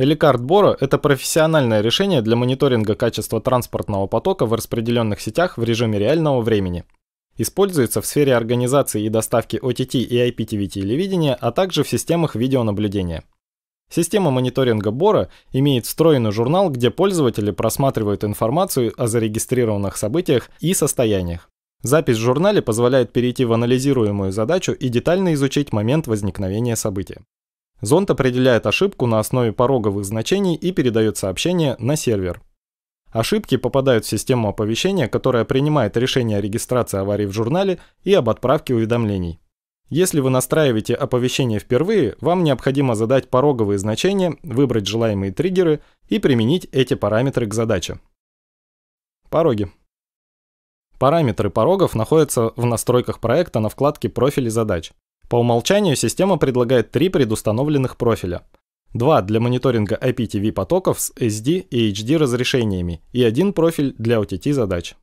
Эликард Бора – это профессиональное решение для мониторинга качества транспортного потока в распределенных сетях в режиме реального времени. Используется в сфере организации и доставки OTT и IPTV телевидения, а также в системах видеонаблюдения. Система мониторинга Бора имеет встроенный журнал, где пользователи просматривают информацию о зарегистрированных событиях и состояниях. Запись в журнале позволяет перейти в анализируемую задачу и детально изучить момент возникновения события. Зонд определяет ошибку на основе пороговых значений и передает сообщение на сервер. Ошибки попадают в систему оповещения, которая принимает решение о регистрации аварии в журнале и об отправке уведомлений. Если вы настраиваете оповещение впервые, вам необходимо задать пороговые значения, выбрать желаемые триггеры и применить эти параметры к задаче. Пороги. Параметры порогов находятся в настройках проекта на вкладке «Профили задач». По умолчанию система предлагает три предустановленных профиля. Два для мониторинга IPTV потоков с SD и HD разрешениями и один профиль для OTT задач.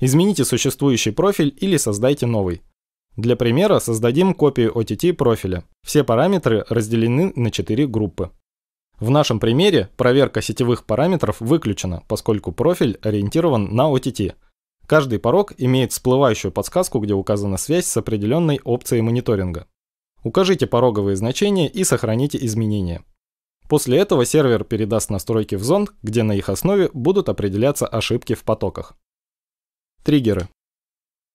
Измените существующий профиль или создайте новый. Для примера создадим копию OTT профиля. Все параметры разделены на четыре группы. В нашем примере проверка сетевых параметров выключена, поскольку профиль ориентирован на OTT – Каждый порог имеет всплывающую подсказку, где указана связь с определенной опцией мониторинга. Укажите пороговые значения и сохраните изменения. После этого сервер передаст настройки в зонд, где на их основе будут определяться ошибки в потоках. Триггеры.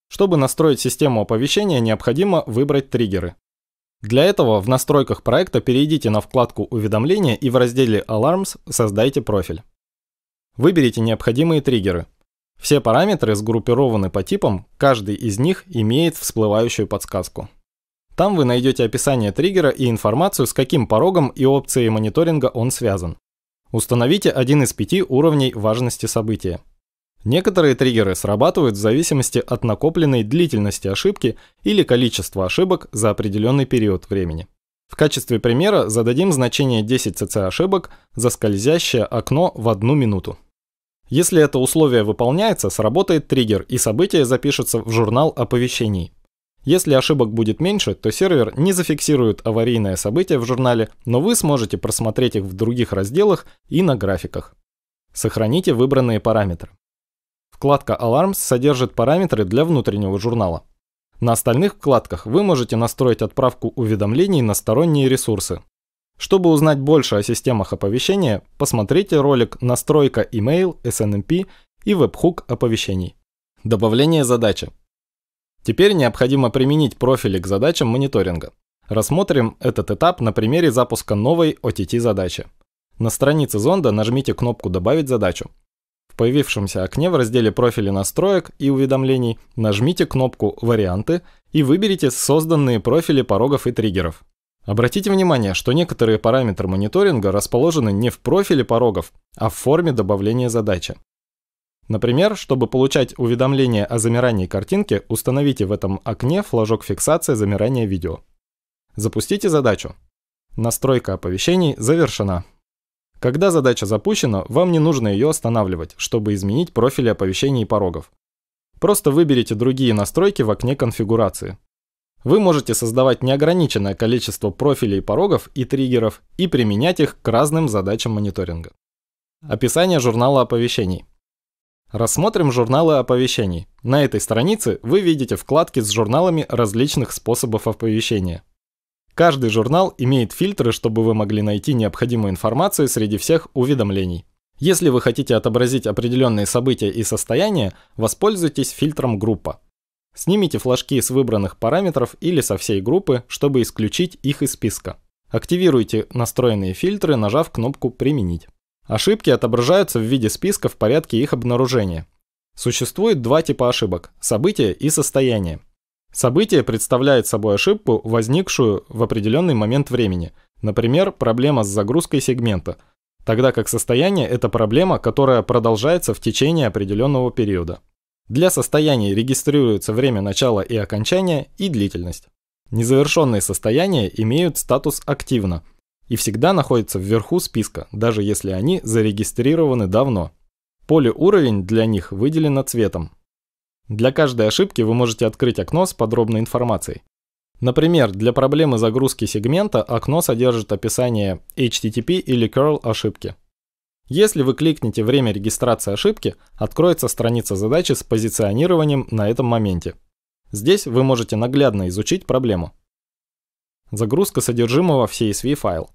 Чтобы настроить систему оповещения, необходимо выбрать триггеры. Для этого в настройках проекта перейдите на вкладку «Уведомления» и в разделе «Alarms» создайте профиль. Выберите необходимые триггеры. Все параметры сгруппированы по типам, каждый из них имеет всплывающую подсказку. Там вы найдете описание триггера и информацию, с каким порогом и опцией мониторинга он связан. Установите один из пяти уровней важности события. Некоторые триггеры срабатывают в зависимости от накопленной длительности ошибки или количества ошибок за определенный период времени. В качестве примера зададим значение 10 cc ошибок за скользящее окно в одну минуту. Если это условие выполняется, сработает триггер и событие запишется в журнал оповещений. Если ошибок будет меньше, то сервер не зафиксирует аварийное событие в журнале, но вы сможете просмотреть их в других разделах и на графиках. Сохраните выбранные параметры. Вкладка Alarms содержит параметры для внутреннего журнала. На остальных вкладках вы можете настроить отправку уведомлений на сторонние ресурсы, чтобы узнать больше о системах оповещения, посмотрите ролик «Настройка email, SNMP и вебхук оповещений». Добавление задачи. Теперь необходимо применить профили к задачам мониторинга. Рассмотрим этот этап на примере запуска новой OTT-задачи. На странице зонда нажмите кнопку «Добавить задачу». В появившемся окне в разделе «Профили настроек и уведомлений» нажмите кнопку «Варианты» и выберите созданные профили порогов и триггеров. Обратите внимание, что некоторые параметры мониторинга расположены не в профиле порогов, а в форме добавления задачи. Например, чтобы получать уведомление о замирании картинки, установите в этом окне флажок фиксации замирания видео. Запустите задачу. Настройка оповещений завершена. Когда задача запущена, вам не нужно ее останавливать, чтобы изменить профили оповещений и порогов. Просто выберите другие настройки в окне конфигурации. Вы можете создавать неограниченное количество профилей порогов и триггеров и применять их к разным задачам мониторинга. Описание журнала оповещений. Рассмотрим журналы оповещений. На этой странице вы видите вкладки с журналами различных способов оповещения. Каждый журнал имеет фильтры, чтобы вы могли найти необходимую информацию среди всех уведомлений. Если вы хотите отобразить определенные события и состояния, воспользуйтесь фильтром «Группа». Снимите флажки с выбранных параметров или со всей группы, чтобы исключить их из списка. Активируйте настроенные фильтры, нажав кнопку «Применить». Ошибки отображаются в виде списка в порядке их обнаружения. Существует два типа ошибок – события и состояние. Событие представляет собой ошибку, возникшую в определенный момент времени, например, проблема с загрузкой сегмента, тогда как состояние – это проблема, которая продолжается в течение определенного периода. Для состояний регистрируется время начала и окончания и длительность. Незавершенные состояния имеют статус активно и всегда находятся вверху списка, даже если они зарегистрированы давно. Поле уровень для них выделено цветом. Для каждой ошибки вы можете открыть окно с подробной информацией. Например, для проблемы загрузки сегмента окно содержит описание HTTP или curl ошибки. Если вы кликните время регистрации ошибки, откроется страница задачи с позиционированием на этом моменте. Здесь вы можете наглядно изучить проблему. Загрузка содержимого в CSV файл.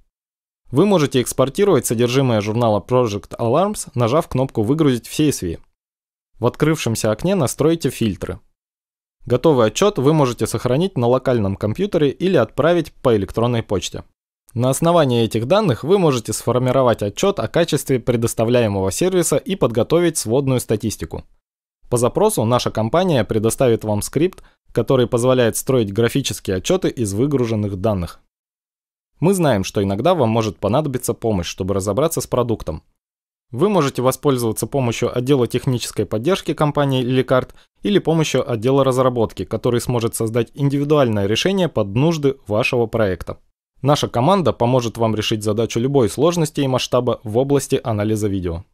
Вы можете экспортировать содержимое журнала Project Alarms, нажав кнопку «Выгрузить в CSV». В открывшемся окне настройте фильтры. Готовый отчет вы можете сохранить на локальном компьютере или отправить по электронной почте. На основании этих данных вы можете сформировать отчет о качестве предоставляемого сервиса и подготовить сводную статистику. По запросу наша компания предоставит вам скрипт, который позволяет строить графические отчеты из выгруженных данных. Мы знаем, что иногда вам может понадобиться помощь, чтобы разобраться с продуктом. Вы можете воспользоваться помощью отдела технической поддержки компании Лекарт или помощью отдела разработки, который сможет создать индивидуальное решение под нужды вашего проекта. Наша команда поможет вам решить задачу любой сложности и масштаба в области анализа видео.